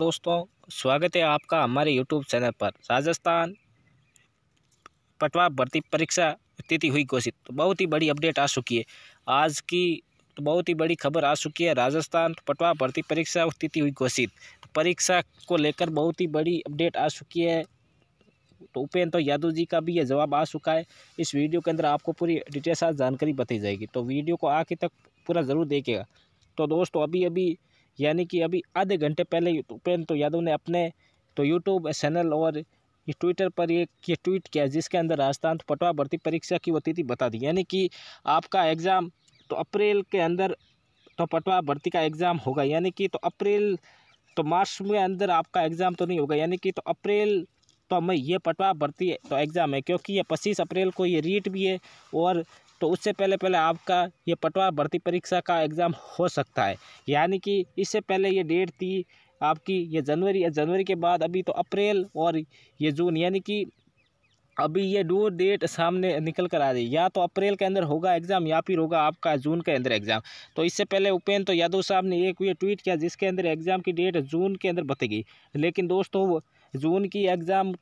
दोस्तों स्वागत है आपका हमारे यूट्यूब चैनल पर राजस्थान पटवा भर्ती परीक्षा तिथि हुई घोषित तो बहुत ही बड़ी अपडेट आ चुकी है आज की तो बहुत ही बड़ी खबर आ चुकी है राजस्थान पटवा भर्ती परीक्षा तिथि हुई घोषित तो परीक्षा को लेकर बहुत ही बड़ी अपडेट आ चुकी है तो उपेंद्र तो यादव जी का भी यह जवाब आ चुका है इस वीडियो के अंदर आपको पूरी डिटेल साथ जानकारी बताई जाएगी तो वीडियो को आखिर तक पूरा ज़रूर देखेगा तो दोस्तों अभी अभी यानी कि अभी आधे घंटे पहले उपेंद्र तो यादव ने अपने तो यूट्यूब चैनल और ट्विटर पर एक ये ट्वीट किया जिसके अंदर राजस्थान पटवा भर्ती परीक्षा की वो तिथि बता दी यानी कि आपका एग्ज़ाम तो अप्रैल के अंदर तो पटवा भर्ती का एग्ज़ाम होगा यानी कि तो अप्रैल तो मार्च में अंदर आपका एग्ज़ाम तो नहीं होगा यानी कि तो अप्रैल तो मई ये पटवा भर्ती तो एग्ज़ाम है क्योंकि ये पच्चीस अप्रैल को ये रीट भी है और तो उससे पहले पहले आपका ये पटवा भर्ती परीक्षा का एग्ज़ाम हो सकता है यानी कि इससे पहले ये डेट थी आपकी ये जनवरी या जनवरी के बाद अभी तो अप्रैल और ये जून यानी कि अभी ये दो डेट सामने निकल कर आ रही या तो अप्रैल के अंदर होगा एग्ज़ाम या फिर होगा आपका जून के अंदर एग्ज़ाम तो इससे पहले उपेन्द्र तो यादव साहब ने एक ये ट्वीट किया जिसके अंदर एग्ज़ाम की डेट जून के अंदर बतेगी लेकिन दोस्तों जून की एग्ज़ाम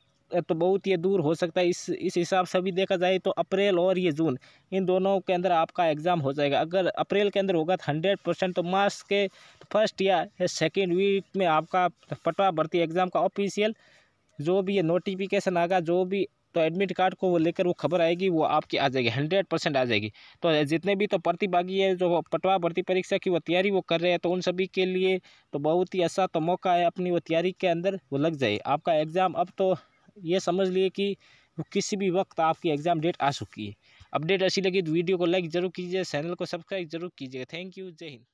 तो बहुत ये दूर हो सकता है इस इस हिसाब से भी देखा जाए तो अप्रैल और ये जून इन दोनों के अंदर आपका एग्ज़ाम हो जाएगा अगर अप्रैल के अंदर होगा तो हंड्रेड परसेंट तो मार्च के फर्स्ट या सेकेंड वीक में आपका पटवा भर्ती एग्ज़ाम का ऑफिशियल जो भी ये नोटिफिकेशन आएगा जो भी तो एडमिट कार्ड को वो लेकर वो खबर आएगी वो आपकी आ जाएगी हंड्रेड परसेंट आ जाएगी तो जितने भी तो प्रतिभागी है जो पटवा भर्ती परीक्षा की वो तैयारी वो कर रहे हैं तो उन सभी के लिए तो बहुत ही अच्छा तो मौका है अपनी वो तैयारी के अंदर वो लग जाए आपका एग्ज़ाम अब तो ये समझ लिए कि किसी भी वक्त आपकी एग्ज़ाम डेट आ चुकी है अपडेट अच्छी लगी तो वीडियो को लाइक ज़रूर कीजिए चैनल को सब्सक्राइब जरूर कीजिए थैंक यू जय हिंद